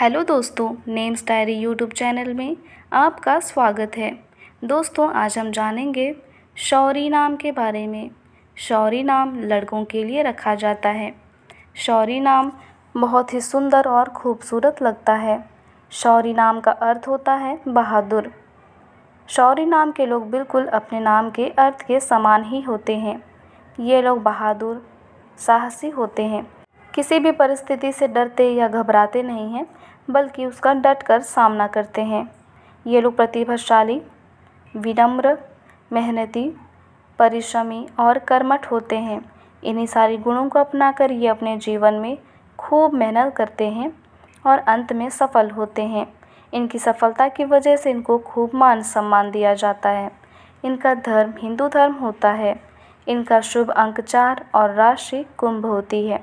hello दोस्तों names diary YouTube channel में आपका स्वागत है दोस्तों आज हम जानेंगे शौरी नाम के बारे में शौरी नाम लड़कों के लिए रखा जाता है शौरी नाम बहुत ही सुंदर और खूबसूरत लगता है शौरी नाम का अर्थ होता है बहादुर शौरी नाम के लोग बिल्कुल अपने नाम के अर्थ के समान ही होते हैं ये लोग बहादुर साहसी होते हैं किसी भी परिस्थिति से डरते या घबराते नहीं हैं बल्कि उसका डट कर सामना करते हैं ये लोग प्रतिभाशाली विनम्र मेहनती परिश्रमी और कर्मठ होते हैं इन्हीं सारे गुणों को अपनाकर ये अपने जीवन में खूब मेहनत करते हैं और अंत में सफल होते हैं इनकी सफलता की वजह से इनको खूब मान सम्मान दिया जाता है इनका धर्म हिंदू धर्म होता है इनका शुभ अंक चार और राशि कुंभ होती है